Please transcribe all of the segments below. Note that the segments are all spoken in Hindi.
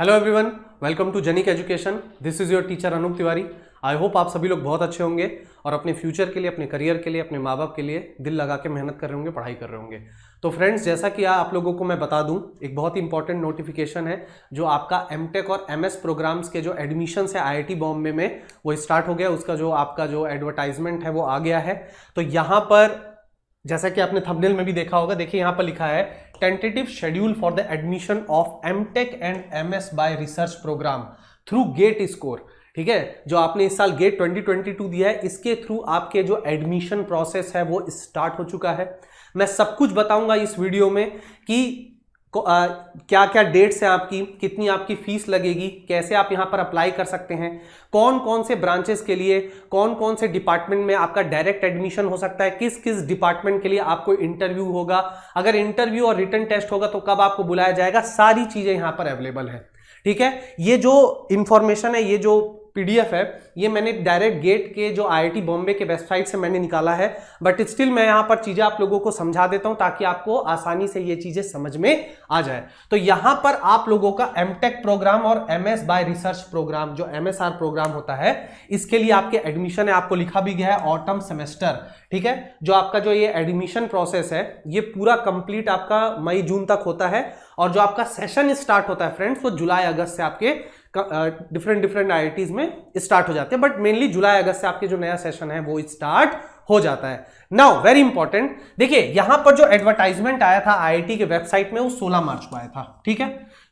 हेलो एवरीवन वेलकम टू जनिक education this is your teacher Anoop Tiwari I hope आप सभी लोग बहुत अच्छे होंगे और अपने फ्यूचर के लिए अपने करियर के लिए अपने माँ बाप के लिए दिल लगा के मेहनत कर रहे होंगे पढ़ाई कर रहे होंगे तो फ्रेंड्स जैसा कि आप लोगों को मैं बता दूं एक बहुत ही इंपॉर्टेंट नोटिफिकेशन है जो आपका एम और एम प्रोग्राम्स के जो एडमिशन है आई बॉम्बे में वो स्टार्ट हो गया उसका जो आपका जो एडवर्टाइजमेंट है वो आ गया है तो यहाँ पर जैसा कि आपने थंबनेल में भी देखा होगा देखिए यहाँ पर लिखा है tentative schedule for the admission of M tech and M S by research program through GATE score ठीक है जो आपने इस साल गेट 2022 दिया है इसके थ्रू आपके जो एडमिशन प्रोसेस है वो स्टार्ट हो चुका है मैं सब कुछ बताऊंगा इस वीडियो में कि को आ, क्या क्या डेट्स हैं आपकी कितनी आपकी फ़ीस लगेगी कैसे आप यहाँ पर अप्लाई कर सकते हैं कौन कौन से ब्रांचेस के लिए कौन कौन से डिपार्टमेंट में आपका डायरेक्ट एडमिशन हो सकता है किस किस डिपार्टमेंट के लिए आपको इंटरव्यू होगा अगर इंटरव्यू और रिटर्न टेस्ट होगा तो कब आपको बुलाया जाएगा सारी चीज़ें यहाँ पर अवेलेबल है ठीक है ये जो इंफॉर्मेशन है ये जो पीडीएफ है ये मैंने डायरेक्ट गेट के जो आईआईटी बॉम्बे के वेबसाइट से मैंने निकाला है बट स्टिल मैं यहाँ पर चीज़ें आप लोगों को समझा देता हूँ ताकि आपको आसानी से ये चीज़ें समझ में आ जाए तो यहाँ पर आप लोगों का एम प्रोग्राम और M S by research program जो एम प्रोग्राम होता है इसके लिए आपके एडमिशन है आपको लिखा भी गया है ऑटम सेमेस्टर ठीक है जो आपका जो ये एडमिशन प्रोसेस है ये पूरा कंप्लीट आपका मई जून तक होता है और जो आपका सेशन स्टार्ट होता है फ्रेंड्स वो जुलाई अगस्त से आपके डिफरेंट डिफरेंट आई में स्टार्ट हो जाते हैं बट मेनली जुलाई अगस्त से आपके जो नया सेशन है वो स्टार्ट हो जाता है नाउ वेरी इंपॉर्टेंट देखिए यहां पर जो एडवर्टाइजमेंट आया था आईआईटी के वेबसाइट में वो 16 मार्च को आया था ठीक है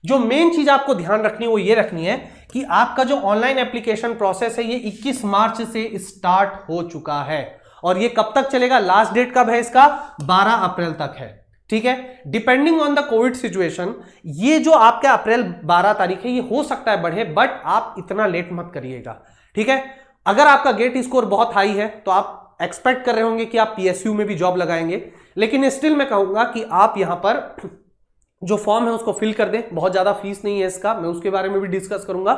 जो मेन चीज आपको ध्यान रखनी वो ये रखनी है कि आपका जो ऑनलाइन एप्लीकेशन प्रोसेस है ये 21 मार्च से स्टार्ट हो चुका है और ये कब तक चलेगा लास्ट डेट कब है इसका 12 अप्रैल तक है ठीक है depending on the COVID situation ये जो आपका अप्रैल 12 तारीख है ये हो सकता है बढ़े बट आप इतना लेट मत करिएगा ठीक है अगर आपका गेट स्कोर बहुत हाई है तो आप एक्सपेक्ट कर रहे होंगे कि आप पीएसयू में भी जॉब लगाएंगे लेकिन स्टिल मैं कहूंगा कि आप यहां पर जो फॉर्म है उसको फिल कर दें बहुत ज्यादा फीस नहीं है इसका मैं उसके बारे में भी डिस्कस करूंगा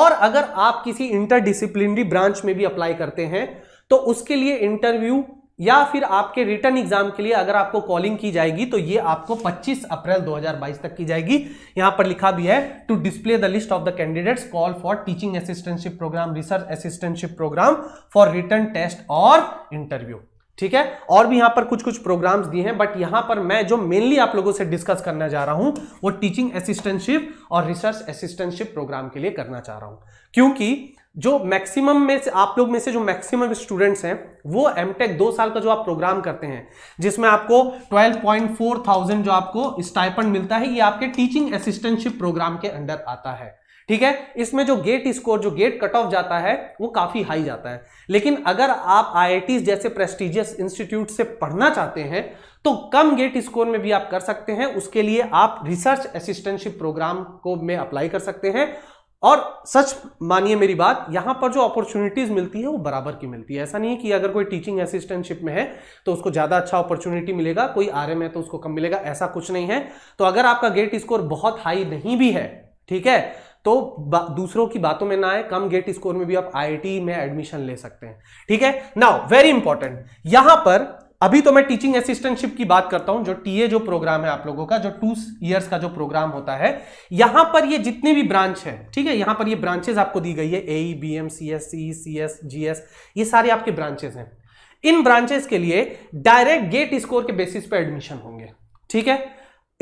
और अगर आप किसी इंटरडिसिप्लिनरी ब्रांच में भी अप्लाई करते हैं तो उसके लिए इंटरव्यू या फिर आपके रिटर्न एग्जाम के लिए अगर आपको कॉलिंग की जाएगी तो ये आपको 25 अप्रैल 2022 तक की जाएगी यहां पर लिखा भी है to display the list of the candidates call for teaching assistantship program research assistantship program for written test और इंटरव्यू ठीक है और भी यहां पर कुछ कुछ प्रोग्राम्स दिए हैं बट यहां पर मैं जो मेनली आप लोगों से डिस्कस करना चाह रहा हूं वो टीचिंग असिस्टेंटशिप और रिसर्च असिस्टेंटशिप प्रोग्राम के लिए करना चाह रहा हूं क्योंकि जो मैक्सिमम में से आप लोग में से जो मैक्सिमम स्टूडेंट्स हैं वो एमटेक दो साल का जो आप प्रोग्राम करते हैं जिसमें आपको 12.4 थाउजेंड जो आपको स्टाइपन मिलता है ये आपके टीचिंग असिस्टेंटशिप प्रोग्राम के अंडर आता है ठीक है इसमें जो गेट स्कोर जो गेट कट ऑफ जाता है वो काफी हाई जाता है लेकिन अगर आप आई जैसे प्रेस्टिजियस इंस्टीट्यूट से पढ़ना चाहते हैं तो कम गेट स्कोर में भी आप कर सकते हैं उसके लिए आप रिसर्च असिस्टेंटशिप प्रोग्राम को में अप्लाई कर सकते हैं और सच मानिए मेरी बात यहां पर जो अपॉर्चुनिटीज मिलती है वो बराबर की मिलती है ऐसा नहीं है कि अगर कोई टीचिंग असिस्टेंटशिप में है तो उसको ज्यादा अच्छा अपॉर्चुनिटी मिलेगा कोई आर है तो उसको कम मिलेगा ऐसा कुछ नहीं है तो अगर आपका गेट स्कोर बहुत हाई नहीं भी है ठीक है तो दूसरों की बातों में ना आए कम गेट स्कोर में भी आप आई में एडमिशन ले सकते हैं ठीक है नाउ वेरी इंपॉर्टेंट यहां पर अभी तो मैं टीचिंग असिस्टेंटशिप की बात करता हूं जो टीए जो प्रोग्राम है आप लोगों का जो टू ईयर्स का जो प्रोग्राम होता है यहां पर ये जितने भी ब्रांच है ठीक है यहां पर ये ब्रांचेस आपको दी गई है A B M C S C C S G S ये सारे आपके ब्रांचेस हैं इन ब्रांचेस के लिए डायरेक्ट गेट स्कोर के बेसिस पर एडमिशन होंगे ठीक है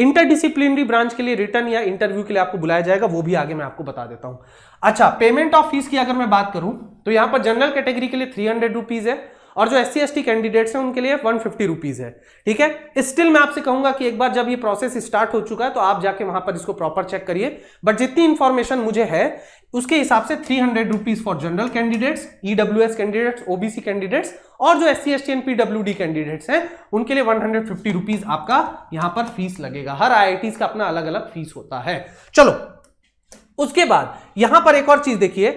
इंटरडिसिप्लिनरी ब्रांच के लिए रिटर्न या इंटरव्यू के लिए आपको बुलाया जाएगा वो भी आगे मैं आपको बता देता हूं अच्छा पेमेंट ऑफ फीस की अगर मैं बात करूं तो यहां पर जनरल कैटेगरी के लिए थ्री हंड्रेड रुपीज है और जो एस सी कैंडिडेट्स हैं उनके लिए वन फिफ्टी है ठीक है स्टिल मैं आपसे कहूंगा कि एक बार जब ये प्रोसेस स्टार्ट हो चुका है तो आप जाके वहां पर इसको प्रॉपर चेक करिए बट जितनी इंफॉर्मेशन मुझे है उसके हिसाब से three hundred rupees for general candidates EW S candidates OBC candidates और जो S C S T P W D candidates हैं उनके लिए वन हंड्रेड फिफ्टी रुपीज आपका यहां पर फीस लगेगा हर आई का अपना अलग अलग फीस होता है चलो उसके बाद यहां पर एक और चीज देखिए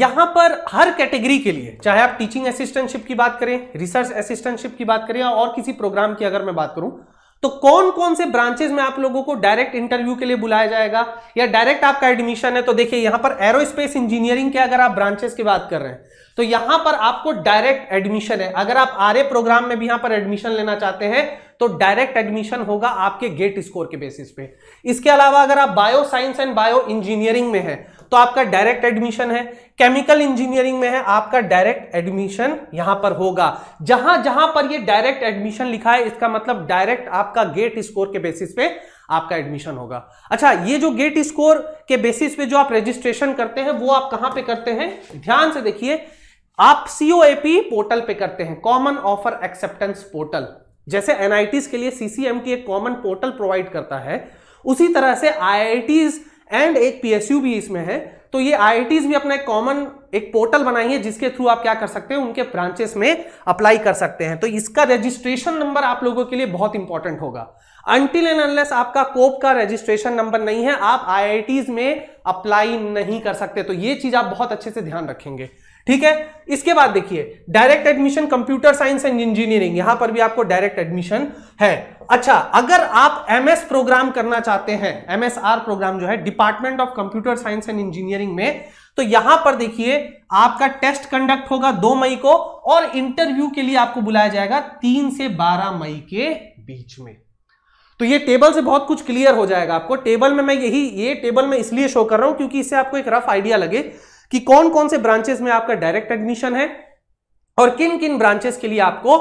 यहां पर हर कैटेगरी के लिए चाहे आप टीचिंग असिस्टेंटशिप की बात करें रिसर्च असिस्टेंटशिप की बात करें या और किसी प्रोग्राम की अगर मैं बात करूं तो कौन कौन से ब्रांचेस में आप लोगों को डायरेक्ट इंटरव्यू के लिए बुलाया जाएगा या डायरेक्ट आपका एडमिशन है तो देखिए यहां पर एरोस्पेस इंजीनियरिंग के अगर आप ब्रांचेस की बात कर रहे हैं तो यहां पर आपको डायरेक्ट एडमिशन है अगर आप आर प्रोग्राम में भी यहां पर एडमिशन लेना चाहते हैं तो डायरेक्ट एडमिशन होगा आपके गेट स्कोर के बेसिस पे इसके अलावा अगर आप bio science and bio engineering में है तो आपका डायरेक्ट एडमिशन है केमिकल इंजीनियरिंग में है आपका डायरेक्ट एडमिशन यहां पर होगा जहां जहां पर ये डायरेक्ट एडमिशन लिखा है इसका मतलब डायरेक्ट आपका गेट स्कोर के बेसिस पे आपका एडमिशन होगा अच्छा ये जो गेट स्कोर के बेसिस पे जो आप रजिस्ट्रेशन करते हैं वो आप कहां पे करते हैं ध्यान से देखिए आप सीओएपी पोर्टल पे करते हैं कॉमन ऑफर एक्सेप्टेंस पोर्टल जैसे एनआईटीज के लिए सीसीएम की एक कॉमन पोर्टल प्रोवाइड करता है उसी तरह से आईआईटीज एंड एक पीएसयू भी इसमें है तो ये आई भी अपना एक कॉमन एक पोर्टल बनाई है जिसके थ्रू आप क्या कर सकते हैं उनके ब्रांचेस में अप्लाई कर सकते हैं तो इसका रजिस्ट्रेशन नंबर आप लोगों के लिए बहुत इंपॉर्टेंट होगा अनटिल एंड अनलेस आपका कोप का रजिस्ट्रेशन नंबर नहीं है आप आई में अप्लाई नहीं कर सकते तो ये चीज आप बहुत अच्छे से ध्यान रखेंगे ठीक है इसके बाद देखिए direct admission computer science and engineering यहां पर भी आपको डायरेक्ट एडमिशन है अच्छा अगर आप एमएस प्रोग्राम करना चाहते हैं एमएसआर प्रोग्राम जो है department of computer science and engineering में तो यहां पर देखिए आपका टेस्ट कंडक्ट होगा दो मई को और इंटरव्यू के लिए आपको बुलाया जाएगा तीन से बारह मई के बीच में तो ये टेबल से बहुत कुछ क्लियर हो जाएगा आपको टेबल में मैं यही ये टेबल में इसलिए शो कर रहा हूं क्योंकि इससे आपको एक रफ आइडिया लगे कि कौन कौन से ब्रांचेस में आपका डायरेक्ट एडमिशन है और किन किन ब्रांचेस के लिए आपको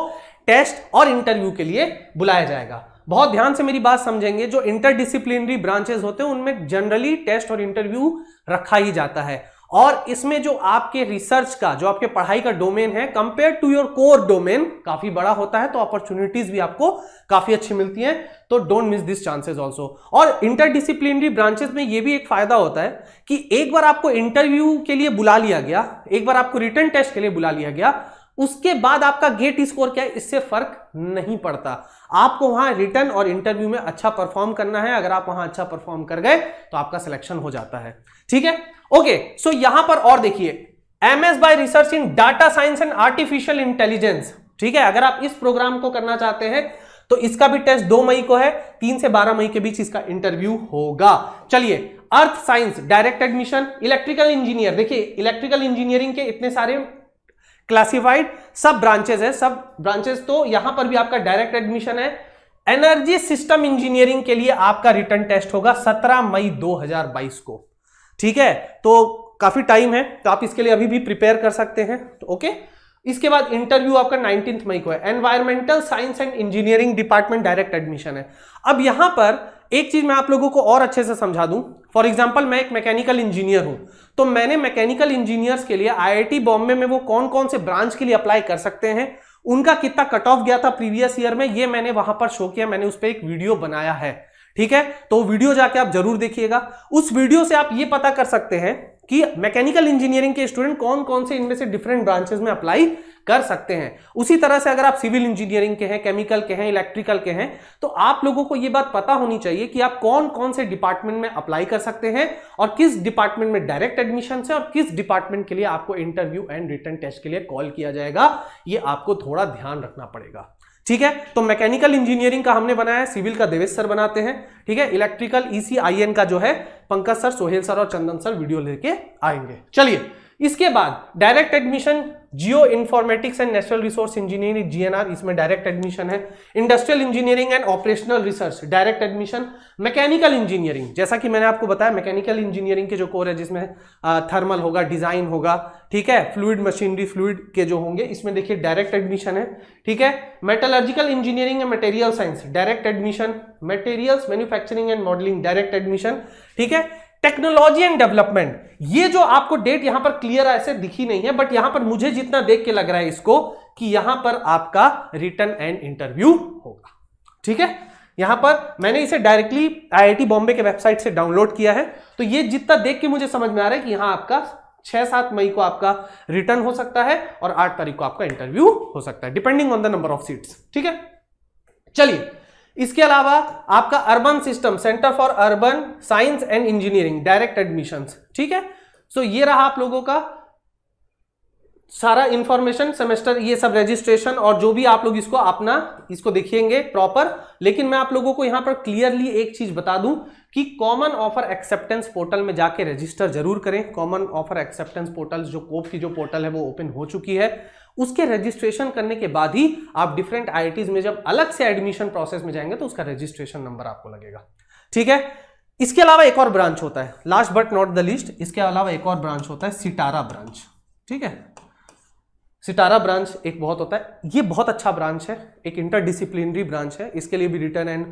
टेस्ट और इंटरव्यू के लिए बुलाया जाएगा बहुत ध्यान से मेरी बात समझेंगे जो इंटरडिसिप्लिनरी ब्रांचेस होते हैं उनमें जनरली टेस्ट और इंटरव्यू रखा ही जाता है और इसमें जो आपके रिसर्च का जो आपके पढ़ाई का डोमेन है compare to your core domain काफी बड़ा होता है तो अपॉर्चुनिटीज भी आपको काफी अच्छी मिलती हैं तो don't miss this chances also और इंटरडिसिप्लिनरी ब्रांचेस में ये भी एक फायदा होता है कि एक बार आपको इंटरव्यू के लिए बुला लिया गया एक बार आपको रिटर्न टेस्ट के लिए बुला लिया गया उसके बाद आपका गेट स्कोर क्या है इससे फर्क नहीं पड़ता आपको वहां रिटर्न और इंटरव्यू में अच्छा परफॉर्म करना है अगर आप वहां अच्छा परफॉर्म कर गए तो आपका सिलेक्शन हो जाता है ठीक है ओके सो यहां पर और देखिए M S by research in data science and artificial intelligence ठीक है अगर आप इस प्रोग्राम को करना चाहते हैं तो इसका भी टेस्ट दो मई को है तीन से बारह मई के बीच इसका इंटरव्यू होगा चलिए earth science direct admission electrical engineer देखिए इलेक्ट्रिकल इंजीनियरिंग के इतने सारे क्लासिफाइड सब ब्रांचेस है सब ब्रांचेस तो यहां पर भी आपका डायरेक्ट एडमिशन है एनर्जी सिस्टम इंजीनियरिंग के लिए आपका रिटर्न टेस्ट होगा 17 मई 2022 को ठीक है तो काफी टाइम है तो आप इसके लिए अभी भी प्रिपेयर कर सकते हैं तो ओके इसके बाद इंटरव्यू आपका नाइनटीन मई को है environmental science and engineering department direct admission है अब यहां पर एक चीज मैं आप लोगों को और अच्छे से समझा दूं फॉर एग्जाम्पल मैं एक मैकेनिकल इंजीनियर हूं तो मैंने मैकेनिकल इंजीनियर्स के लिए आईआईटी बॉम्बे में वो कौन कौन से ब्रांच के लिए अप्लाई कर सकते हैं उनका कितना कट ऑफ गया था प्रीवियस ईयर में ये मैंने वहां पर शो किया मैंने उस पर एक वीडियो बनाया है ठीक है तो वीडियो जाके आप जरूर देखिएगा उस वीडियो से आप ये पता कर सकते हैं कि मैकेनिकल इंजीनियरिंग के स्टूडेंट कौन कौन से इनमें से डिफरेंट ब्रांचेस में अप्लाई कर सकते हैं उसी तरह से अगर आप सिविल इंजीनियरिंग के हैं केमिकल के हैं इलेक्ट्रिकल के हैं तो आप लोगों को ये बात पता होनी चाहिए कि आप कौन कौन से डिपार्टमेंट में अप्लाई कर सकते हैं और किस डिपार्टमेंट में डायरेक्ट एडमिशन है और किस डिपार्टमेंट के लिए आपको इंटरव्यू एंड रिटर्न टेस्ट के लिए कॉल किया जाएगा ये आपको थोड़ा ध्यान रखना पड़ेगा ठीक है तो मैकेनिकल इंजीनियरिंग का हमने बनाया सिविल का देवेश सर बनाते हैं ठीक है इलेक्ट्रिकल ईसीआईएन e का जो है पंकज सर सोहेल सर और चंदन सर वीडियो लेके आएंगे चलिए इसके बाद direct admission geo informatics and national resource engineering GNR इसमें डायरेक्ट एडमिशन है industrial engineering and operational research direct admission mechanical engineering जैसा कि मैंने आपको बताया मैकेनिकल इंजीनियरिंग के जो कोर है जिसमें थर्मल होगा डिजाइन होगा ठीक है फ्लूड मशीनरी फ्लूड के जो होंगे इसमें देखिए डायरेक्ट एडमिशन है ठीक है metallurgical engineering and material science direct admission materials manufacturing and modelling direct admission ठीक है टेक्नोलॉजी एंड डेवलपमेंट ये जो आपको डेट यहां पर क्लियर ऐसे दिखी नहीं है बट यहां पर मुझे जितना देख के लग रहा है इसको कि यहां पर आपका रिटर्न एंड इंटरव्यू होगा ठीक है यहां पर मैंने इसे डायरेक्टली आईआईटी बॉम्बे के वेबसाइट से डाउनलोड किया है तो ये जितना देख के मुझे समझ में आ रहा है कि यहां आपका छह सात मई को आपका रिटर्न हो सकता है और आठ तारीख को आपका इंटरव्यू हो सकता है depending on the number of seats ठीक है चलिए इसके अलावा आपका urban system centre for urban science and engineering direct admission ठीक है सो so, ये रहा आप लोगों का सारा इंफॉर्मेशन सेमेस्टर ये सब रजिस्ट्रेशन और जो भी आप लोग इसको अपना इसको देखेंगे प्रॉपर लेकिन मैं आप लोगों को यहां पर क्लियरली एक चीज बता दूं कि कॉमन ऑफर एक्सेप्टेंस पोर्टल में जाके रजिस्टर जरूर करें कॉमन ऑफर एक्सेप्टेंस पोर्टल जो कोप की जो पोर्टल है वो ओपन हो चुकी है उसके रजिस्ट्रेशन करने के बाद ही आप डिफरेंट आई में जब अलग से एडमिशन प्रोसेस में जाएंगे तो उसका रजिस्ट्रेशन नंबर आपको लगेगा ठीक है इसके अलावा एक और ब्रांच होता है last but not the least इसके अलावा एक और ब्रांच होता है सिटारा ब्रांच ठीक है सिटारा ब्रांच एक बहुत होता है ये बहुत अच्छा ब्रांच है एक इंटरडिसिप्लिनरी ब्रांच है इसके लिए भी रिटर्न एंड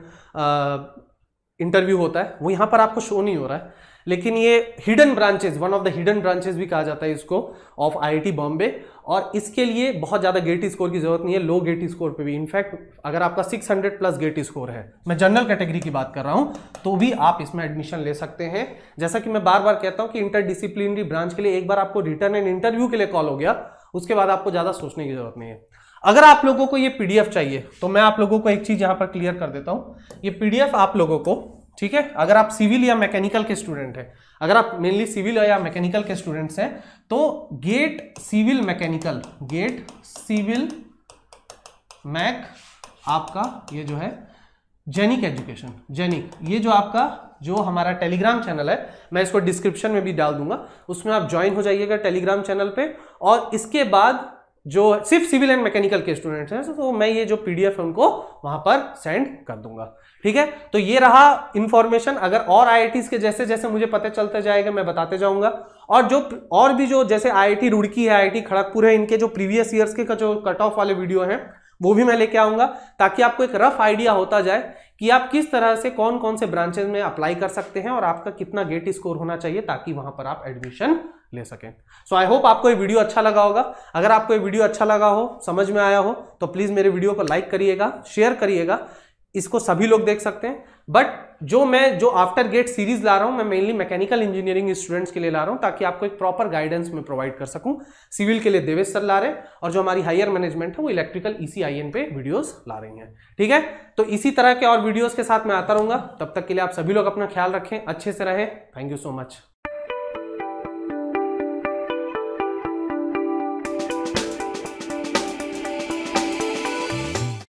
इंटरव्यू होता है वो यहाँ पर आपको शो नहीं हो रहा है लेकिन ये hidden branches one of the hidden branches भी कहा जाता है इसको ऑफ आईआईटी बॉम्बे और इसके लिए बहुत ज़्यादा गेटी स्कोर की जरूरत नहीं है लो गेटी स्कोर पे भी इनफैक्ट अगर आपका 600 प्लस गेटी स्कोर है मैं जनरल कैटेगरी की बात कर रहा हूँ तो भी आप इसमें एडमिशन ले सकते हैं जैसा कि मैं बार बार कहता हूँ कि इंटरडिसिप्लिनरी ब्रांच के लिए एक बार आपको रिटर्न एंड इंटरव्यू के लिए कॉल हो गया उसके बाद आपको ज़्यादा सोचने की जरूरत नहीं है अगर आप लोगों को ये पीडीएफ चाहिए तो मैं आप लोगों को एक चीज़ यहाँ पर क्लियर कर देता हूँ ये पीडीएफ आप लोगों को ठीक है अगर आप सिविल या मैकेनिकल के स्टूडेंट हैं अगर आप मेनली सिविल या मैकेनिकल के स्टूडेंट्स हैं तो GATE civil mechanical GATE civil mech आपका ये जो है जेनिक एजुकेशन जेनिक ये जो आपका जो हमारा टेलीग्राम चैनल है मैं इसको डिस्क्रिप्शन में भी डाल दूंगा उसमें आप ज्वाइन हो जाइएगा टेलीग्राम चैनल पे और इसके बाद जो सिर्फ सिविल एंड मैकेनिकल के स्टूडेंट्स हैं तो मैं ये जो पीडीएफ है उनको वहां पर सेंड कर दूंगा ठीक है तो ये रहा इन्फॉर्मेशन अगर और आईआईटीज के जैसे जैसे मुझे पता चलता जाएगा मैं बताते जाऊंगा और जो और भी जो जैसे आईआईटी रुड़की है आईआईटी खड़गपुर है इनके जो प्रीवियस ईयर्स के जो कट ऑफ वाले वीडियो हैं वो भी मैं लेके आऊंगा ताकि आपको एक रफ आइडिया होता जाए कि आप किस तरह से कौन कौन से ब्रांचेज में अप्लाई कर सकते हैं और आपका कितना गेट स्कोर होना चाहिए ताकि वहां पर आप एडमिशन ले सकें सो आई होप आपको ये वीडियो अच्छा लगा होगा अगर आपको ये वीडियो अच्छा लगा हो समझ में आया हो तो प्लीज़ मेरे वीडियो को लाइक करिएगा शेयर करिएगा इसको सभी लोग देख सकते हैं बट जो मैं जो आफ्टर गेट सीरीज ला रहा हूं मैं मेनली मैकेनिकल इंजीनियरिंग स्टूडेंट्स के लिए ला रहा हूं ताकि आपको एक प्रॉपर गाइडेंस में प्रोवाइड कर सकूं सिविल के लिए देवेश सर ला रहे हैं और जो हमारी हायर मैनेजमेंट है वो इलेक्ट्रिकल ई सी पे वीडियोस ला रही हैं ठीक है तो इसी तरह के और वीडियोज के साथ मैं आता रहूंगा तब तक के लिए आप सभी लोग अपना ख्याल रखें अच्छे से रहें थैंक यू सो मच